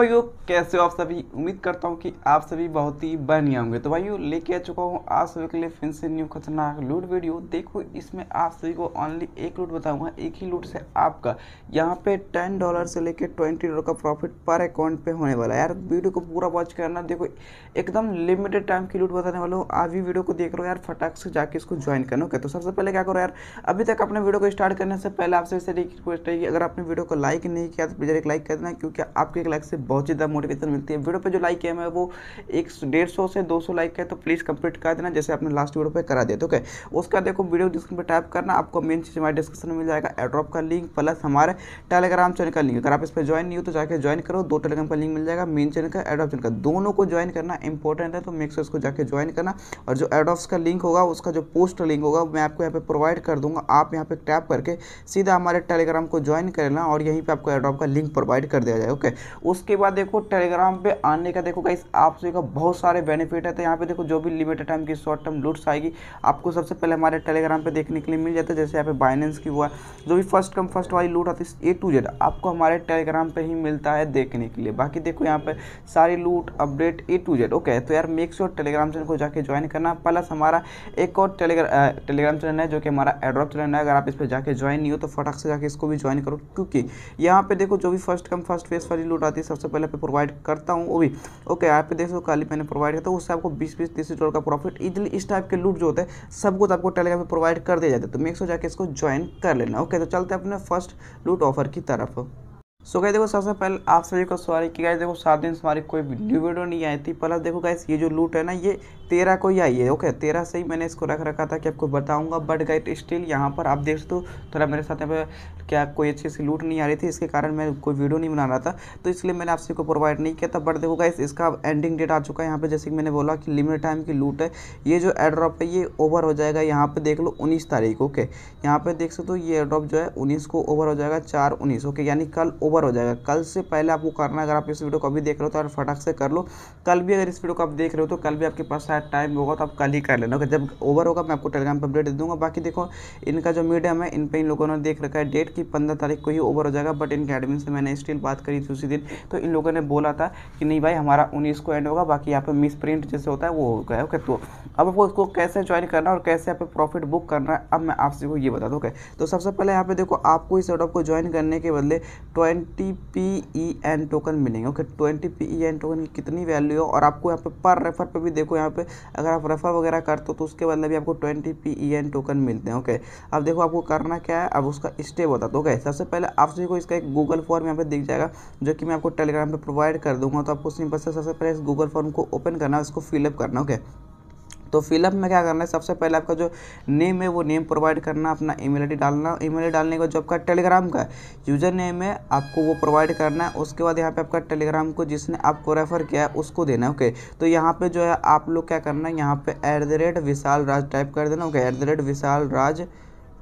भाइयों कैसे हो आप सभी उम्मीद करता हूँ कि आप सभी बहुत ही बढ़िया होंगे तो भाइयों लेके आ चुका हूँ आप सभी के लिए फिर से न्यू खतरनाक लूट वीडियो देखो इसमें आप सभी को ओनली एक लूट बताऊंगा एक ही लूट से आपका यहाँ पे टेन डॉलर से लेके ट्वेंटी डॉलर का प्रॉफिट पर अकाउंट पे होने वाला है यार वीडियो को पूरा वॉच करना देखो एकदम लिमिटेड टाइम की लूट बताने वाला हूँ आप भी वीडियो को देख रहे हो यार फटाक से जाके इसको ज्वाइन करना ओके तो सबसे पहले क्या करो यार अभी तक अपने वीडियो को स्टार्ट करने से पहले आपसे रिक्वेस्ट है कि अगर आपने वीडियो को लाइक नहीं किया तो प्लीज़ एक लाइक कर देना क्योंकि आपके एक लाइक से बहुत ज़्यादा मोटिवेशन मिलती है वीडियो पे जो लाइक है मैं वो एक डेढ़ सौ से दो सौ लाइक है तो प्लीज़ कंप्लीट कर देना जैसे आपने लास्ट वीडियो पे करा दिया तो ओके उसके बाद देखो वीडियो डिस्क्रिप्शन पर टाइप करना आपको मेन चीज़ हमारे डिस्क्रिप्शन में मिल जाएगा एड्रॉप का लिंक प्लस हमारे टेलीग्राम चैनल का लिंक अगर आप इस पर ज्वाइन नहीं हो तो जाकर ज्वाइन करो दो टेलीग्राम का लिंक मिल जाएगा मेन चैनल का एड्रॉप चैनल का दोनों को ज्वाइन करना इंपॉर्टेंट है तो मेक्स उसको जाकर ज्वाइन करना और जो एड्रॉप्स का लिंक होगा उसका जो पोस्ट लिंक होगा मैं आपको यहाँ पर प्रोवाइड कर दूँगा आप यहाँ पर टैप करके सीधा हमारे टेलीग्राम को ज्वाइन करना और यहीं पर आपको एड्रॉप का लिंक प्रोवाइड कर दिया जाए ओके उसके उसके बाद देखो टेलीग्राम पे आने का देखो गाइस आप सभी का बहुत सारे बेनिफिट है तो यहाँ पे देखो जो भी लिमिटेड टाइम की शॉर्ट टर्म लूट्स आएगी आपको सबसे पहले हमारे टेलीग्राम पे देखने के लिए मिल जाता है जैसे यहाँ पे बाइनेंस की हुआ जो भी फर्स्ट कम फर्स्ट वाली लूट आती है ए टू जेड आपको हमारे टेलीग्राम पर ही मिलता है देखने के लिए बाकी देखो यहाँ पर सारी loot update A to Z okay तो यार मेक श्योर टेलीग्राम चैनल को जाकर ज्वाइन करना प्लस हमारा एक और टेलीग्राम टेलीग्राम चैनल है जो कि हमारा एड्रॉप चैनल है अगर आप इस पर जाकर ज्वाइन नहीं हो तो फटाक से जाकर इसको भी ज्वाइन करो क्योंकि यहाँ पे देखो जो भी फर्स्ट कम फर्स्ट फेस वाली लूट आती है सबसे पहले पे प्रोवाइड करता हूँ वो भी ओके यहाँ पे देख सकते हो काली मैंने प्रोवाइड करता हूँ उससे आपको बीस बीस तीस डॉलर का प्रॉफिट इजिली इस टाइप के लूट जो होते हैं सब कुछ आपको टेलीग्राम पर प्रोवाइड कर दिया जाता है तो मेक्सो सो जाकर इसको ज्वाइन कर लेना ओके तो चलते अपने फर्स्ट लूट ऑफर की तरफ सो so, गए देखो सबसे पहले आप सभी को सॉरी कि गाइस देखो सात दिन से हमारी कोई न्यू वीडियो नहीं आई थी प्लस देखो गाइस ये जो लूट है ना ये तेरह को ही आई है ओके तेरह से ही मैंने इसको रख रखा था कि आपको बताऊंगा बट गाइट स्टिल यहाँ पर आप देख सकते हो थोड़ा मेरे साथ यहाँ पर क्या कोई अच्छी सी लूट नहीं आ रही थी इसके कारण मैं कोई वीडियो नहीं बना रहा था तो इसलिए मैंने आपसे को प्रोवाइड नहीं किया था बट देखो गाइस इसका एंडिंग डेट आ चुका है यहाँ पर जैसे कि मैंने बोला कि लिमिट टाइम की लूट है ये जो एड्रॉप है ये ओवर हो जाएगा यहाँ पर देख लो उन्नीस तारीख ओके यहाँ पर देख सकते हो ये एड्रॉप जो है उन्नीस को ओवर हो जाएगा चार उन्नीस ओके यानी कल ओवर हो जाएगा कल से पहले आपको करना अगर आप इस वीडियो को अभी देख रहे हो तो फटाक से कर लो कल भी अगर इस वीडियो को आप देख रहे हो तो कल भी आपके पास टाइम होगा तो आप कल ही कर लेना जब ओवर होगा मैं आपको टेलीग्राम पर अपडेट दे दूंगा बाकी देखो इनका जो मीडियम है इन पर इन लोगों ने देख रखा है डेट की पंद्रह तारीख को ही ओवर हो जाएगा बट इनके एडमिन से मैंने स्टिल बात करी थी उसी दिन तो इन लोगों ने बोला था कि नहीं भाई हमारा उन्नीस को एंड होगा बाकी यहाँ पर मिस प्रिंट जैसे होता है वो हो गया ओके तो अब आपको उसको कैसे ज्वाइन करना और कैसे यहाँ पे प्रॉफिट बुक करना है अब मैं आपसे को ये बता दूँ ओके तो सबसे पहले यहाँ पे देखो आपको इस सेटअप को ज्वाइन करने के बदले twenty P E N token मिलेंगे okay twenty P E N token की कितनी वैल्यू है और आपको यहाँ पे पर रेफर पे भी देखो यहाँ पे अगर आप रेफर वगैरह करते हो तो उसके बदले भी आपको twenty P E N token मिलते हैं ओके अब देखो आपको करना क्या है अब उसका स्टेप बता दो ओके सबसे पहले आप सभी को इसका एक गूगल फॉर्म यहाँ पे दिख जाएगा जो कि मैं आपको टेलीग्राम पर प्रोवाइड कर दूंगा तो आपको सिंपल से सबसे पहले इस गूगल फॉर्म को ओपन करना है उसको फिलअप करना ओके तो फिलअप में क्या करना है सबसे पहले आपका जो नेम है वो नेम प्रोवाइड करना अपना ई मेल डालना ई मेल डालने के बाद जो आपका टेलीग्राम का यूजर नेम है आपको वो प्रोवाइड करना है उसके बाद यहाँ पे आपका टेलीग्राम को जिसने आपको रेफ़र किया है उसको देना है ओके तो यहाँ पे जो है आप लोग क्या करना है यहाँ पे at the rate Vishal Raj type कर देना okay at the rate Vishal Raj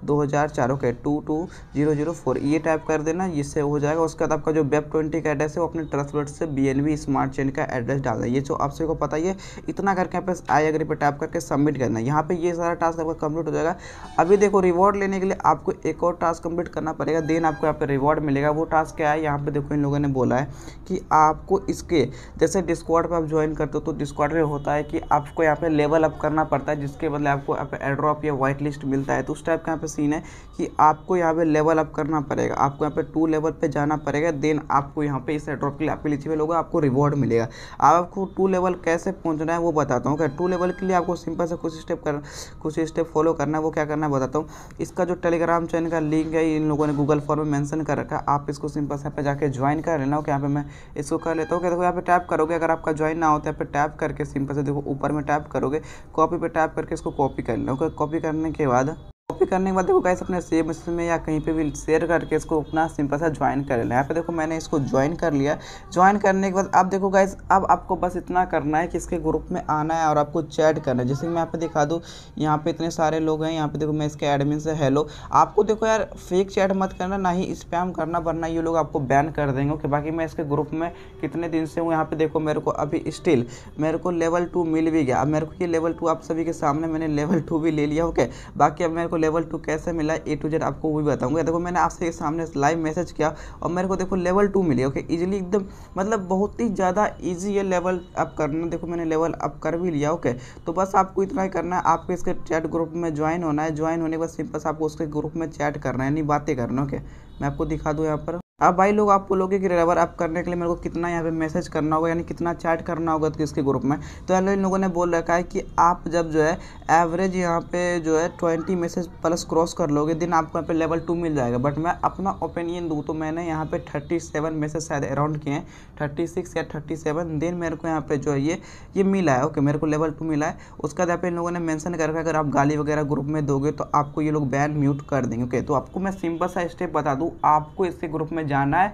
दो हज़ार चार okay two two zero zero four ये टाइप कर देना इससे हो जाएगा उसके बाद आपका जो वेब ट्वेंटी का एड्रेस है वो अपने ट्रस्ट वर्ड से B N B smart chain का एड्रेस डालना है ये जो आप को पता ही है इतना करके यहाँ आई एग्री पे टाइप करके सबमिट करना है यहाँ पे ये सारा टास्क आपका कंप्लीट हो जाएगा अभी देखो रिवॉर्ड लेने के लिए आपको एक और टास्क कंप्लीट करना पड़ेगा देन आपको यहाँ पर रिवॉर्ड मिलेगा वो टास्क क्या है यहाँ पर देखो इन लोगों ने बोला है कि आपको इसके जैसे डिस्कॉर्ड पर आप ज्वाइन करते हो तो डिस्कॉर्ड में होता है कि आपको यहाँ पर लेवल अप करना पड़ता है जिसके बदले आपको यहाँ पर एड्रॉप या वाइट लिस्ट मिलता है तो उस टाइप का यहाँ पे सीन है कि आपको यहाँ पे लेवल अप करना पड़ेगा आपको यहाँ पे टू लेवल पे जाना पड़ेगा देन आपको यहाँ पे इस एड्रॉप के लिए आपके लिए होगा आपको रिवॉर्ड मिलेगा आपको टू लेवल कैसे पहुँचना है वो बताता हूँ टू लेवल के लिए आपको सिंपल से कुछ स्टेप कर कुछ स्टेप फॉलो करना है वो क्या करना है बताता हूँ इसका जो टेलीग्राम चैनल का लिंक है इन लोगों ने गूगल फॉर्म में मैंसन कर रखा है आप इसको सिंपल से यहाँ पर जाकर ज्वाइन कर लेना ओके यहाँ पे मैं इसको कर लेता हूँ देखो यहाँ पे टैप करोगे अगर आपका ज्वाइन ना होता है टैप करके सिंपल से देखो ऊपर में टैप करोगे कॉपी पे टैप करके इसको कॉपी कर लेना कॉपी करने के बाद कॉपी करने के बाद देखो कैसे अपने सेम में या कहीं पे भी शेयर करके इसको अपना सिंपल सा ज्वाइन कर लेना यहाँ पे देखो मैंने इसको ज्वाइन कर लिया ज्वाइन करने के बाद अब देखो गाइज अब आपको बस इतना करना है कि इसके ग्रुप में आना है और आपको चैट करना है जैसे कि मैं यहाँ पे दिखा दूँ यहाँ पे इतने सारे लोग हैं यहाँ पे देखो मैं इसके एडमिन से हेलो आपको देखो यार फेक चैट मत करना ना ही स्पैम करना वरना ये लोग आपको बैन कर देंगे कि बाकी मैं इसके ग्रुप में कितने दिन से हूँ यहाँ पे देखो मेरे को अभी स्टिल मेरे को लेवल टू मिल भी गया अब मेरे को ये लेवल टू आप सभी के सामने मैंने लेवल टू भी ले लिया ओके बाकी अब मेरे को लेवल टू कैसे मिला ए टू जेड आपको वो भी बताऊंगा देखो मैंने आपसे सामने लाइव मैसेज किया और मेरे को देखो लेवल टू मिली ओके इजीली एकदम मतलब बहुत ही ज़्यादा ईजी है लेवल अप करना देखो मैंने लेवल अप कर भी लिया ओके तो बस आपको इतना ही करना है आपको इसके चैट ग्रुप में ज्वाइन होना है ज्वाइन होने के बाद सिंपल आपको उसके ग्रुप में चैट करना है यानी बातें करना ओके मैं आपको दिखा दूँ यहाँ पर अब भाई लोग आप बोलोगे कि रेवर अप करने के लिए मेरे को कितना यहाँ पे मैसेज करना होगा यानी कितना चैट करना होगा तो किसके ग्रुप में तो यानी इन लोगों ने बोल रखा है कि आप जब जो है एवरेज यहाँ पे जो है ट्वेंटी मैसेज प्लस क्रॉस कर लोगे दिन आपको यहाँ पे लेवल टू मिल जाएगा बट मैं अपना ओपिनियन दूँ तो मैंने यहाँ पर थर्टी सेवन मैसेज शायद अराउंड किए हैं थर्टी सिक्स या थर्टी सेवन दिन मेरे को यहाँ पर जो है ये ये मिला है ओके मेरे को लेवल टू मिला है उसके बाद यहाँ पे इन लोगों ने मैंसन कर रखा है अगर आप गाली वगैरह ग्रुप में दोगे तो आपको ये लोग बैन म्यूट कर देंगे ओके तो आपको मैं सिंपल सा स्टेप बता दूँ आपको इसके ग्रुप में जाना है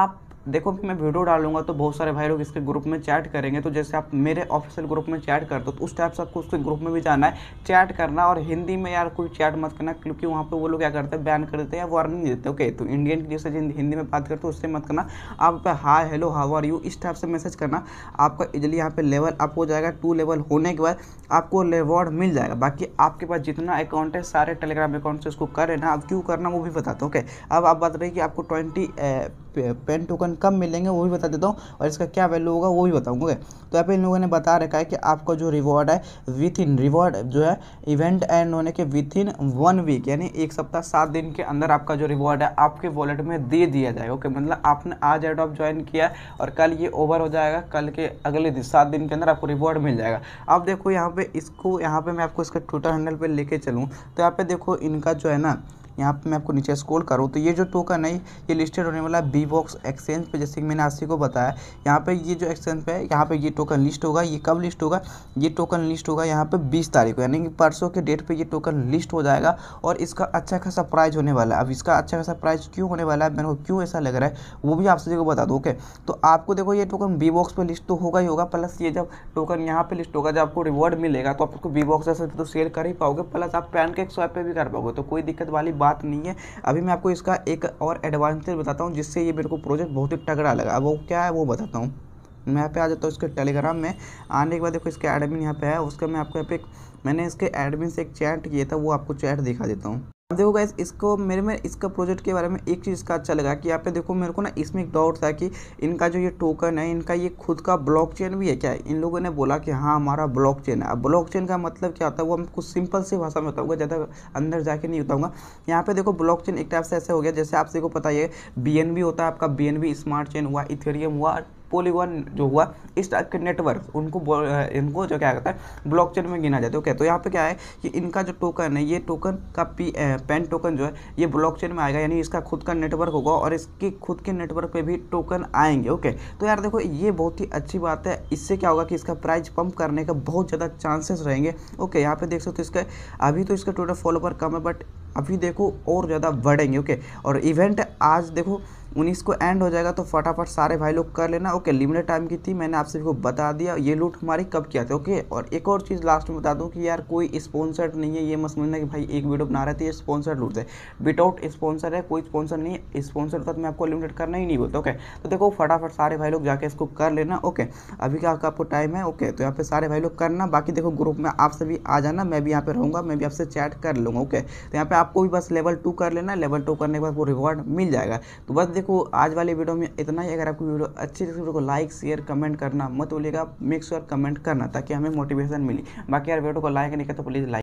आप देखो मैं वीडियो डालूंगा तो बहुत सारे भाई लोग इसके ग्रुप में चैट करेंगे तो जैसे आप मेरे ऑफिशियल ग्रुप में चैट करते हो तो उस टाइप से आपको उसके ग्रुप में भी जाना है चैट करना और हिंदी में यार कोई चैट मत करना क्योंकि वहाँ पर वो लोग क्या करते हैं बैन कर देते हैं वार्निंग देते हैं ओके तो इंडियन की जैसे हिंदी में बात करते हो उससे मत करना आप hi hello how are you इस टाइप से मैसेज करना आपका इजिली यहाँ पर लेवल अप हो जाएगा टू लेवल होने के बाद आपको रिवॉर्ड मिल जाएगा बाकी आपके पास जितना अकाउंट है सारे टेलीग्राम अकाउंट से उसको कर लेना अब क्यों करना वो भी बताते ओके अब आप बात रहे कि आपको ट्वेंटी पेन टोकन कब मिलेंगे वो भी बता देता हूँ और इसका क्या वैल्यू होगा वो भी बताऊँगा तो यहाँ पे इन लोगों ने बता रखा है कि आपका जो रिवॉर्ड है विथ इन रिवॉर्ड जो है इवेंट एंड होने के विथ इन वन वीक यानी एक सप्ताह सात दिन के अंदर आपका जो रिवॉर्ड है आपके वॉलेट में दे दिया जाए ओके मतलब आपने आज एडॉप ज्वाइन किया और कल ये ओवर हो जाएगा कल के अगले दिन सात दिन के अंदर आपको रिवॉर्ड मिल जाएगा अब देखो यहाँ पे इसको यहाँ पे मैं आपको इसका ट्विटर हैंडल पर लेके चलूँ तो यहाँ पे देखो इनका जो है ना यहाँ पे मैं आपको नीचे स्क्रॉल करूँ तो ये जो टोकन है ये लिस्टेड होने वाला बी बॉक्स एक्सचेंज पे जैसे कि मैंने आशी को बताया यहाँ पे ये जो एक्सचेंज पे है यहाँ पे ये टोकन लिस्ट होगा ये कब लिस्ट होगा ये टोकन लिस्ट होगा यहाँ पे बीस तारीख को यानी कि परसों के डेट पर यह टोकन लिस्ट हो जाएगा और इसका अच्छा खासा प्राइज होने वाला है अब इसका अच्छा खासा प्राइज क्यों होने वाला है मेरे को क्यों ऐसा लग रहा है वो भी आपसे को बता दो ओके तो आपको देखो ये टोकन बी बॉक्स पर लिस्ट तो होगा ही होगा प्लस ये जब टोकन यहाँ पर लिस्ट होगा जब आपको रिवॉर्ड मिलेगा तो आपको बी बॉक्स से तो सेल कर ही पाओगे प्लस आप पैन के स्वाइप पर भी कर पाओगे तो कोई दिक्कत वाली बात बात नहीं है अभी मैं आपको इसका एक और एडवांटेज बताता हूँ जिससे ये मेरे को प्रोजेक्ट बहुत ही टगड़ा लगा वो क्या है वो बताता हूँ मैं यहाँ पे आ जाता हूँ इसके टेलीग्राम में आने के बाद देखो इसके एडमिन यहाँ पे है उसका मैं आपको यहाँ पे मैंने इसके एडमिन से एक चैट किया था वो आपको चैट दिखा देता हूँ देखो गैस इसको मेरे में इसका प्रोजेक्ट के बारे में एक चीज़ का अच्छा लगा कि यहाँ पे देखो मेरे को ना इसमें एक डाउट था कि इनका जो ये टोकन है इनका ये खुद का ब्लॉकचेन भी है क्या इन लोगों ने बोला कि हाँ हमारा ब्लॉकचेन है अब ब्लॉकचेन का मतलब क्या होता है वो हम कुछ सिंपल सी भाषा में बताऊँगा ज़्यादा अंदर जाके नहीं बताऊँगा यहाँ पे देखो ब्लॉक एक टाइप से ऐसे हो गया जैसे आप को पता ही है बी होता है आपका बी स्मार्ट चेन हुआ इथेरियम हुआ पोलीगॉन जो हुआ इस टाइप के नेटवर्क उनको इनको जो क्या कहता है ब्लॉकचेन में गिना जाता है ओके तो यहाँ पे क्या है कि इनका जो टोकन है ये टोकन का पी पेन टोकन जो है ये ब्लॉकचेन में आएगा यानी इसका खुद का नेटवर्क होगा और इसके खुद के नेटवर्क पे भी टोकन आएंगे ओके तो यार देखो ये बहुत ही अच्छी बात है इससे क्या होगा कि इसका प्राइस पंप करने का बहुत ज़्यादा चांसेस रहेंगे ओके यहाँ पे देख सकते हो इसका अभी तो इसका टोटल फॉलोवर कम है बट अभी देखो और ज़्यादा बढ़ेंगे ओके और इवेंट आज देखो उन्नीस को एंड हो जाएगा तो फटाफट सारे भाई लोग कर लेना ओके लिमिटेड टाइम की थी मैंने आप सभी को बता दिया ये लूट हमारी कब किया था ओके और एक और चीज़ लास्ट में बता दूँ कि यार कोई स्पॉन्सर्ड नहीं है ये मत समझना कि भाई एक वीडियो बना रहे थे ये स्पॉन्सर्ड लूट है विदाउट स्पॉन्सर है कोई स्पॉन्सर नहीं है स्पॉन्सर तक तो मैं आपको लिमिटेड करना ही नहीं बोलता ओके तो देखो फटाफट सारे भाई लोग जाके इसको कर लेना ओके अभी का आपको टाइम है ओके तो यहाँ पे सारे भाई लोग करना बाकी देखो ग्रुप में आप सभी आ जाना मैं भी यहाँ पे रहूँगा मैं भी आपसे चैट कर लूँगा ओके तो यहाँ पे आपको भी बस लेवल टू कर लेना लेवल टू करने के बाद वो रिवॉर्ड मिल जाएगा तो बस देखो आज वाले वीडियो में इतना ही अगर आपको वीडियो अच्छी लगी वीडियो को लाइक शेयर कमेंट करना मत बोलेगा मेक श्योर कमेंट करना ताकि हमें मोटिवेशन मिली बाकी यार वीडियो को लाइक नहीं करता तो प्लीज़ लाइक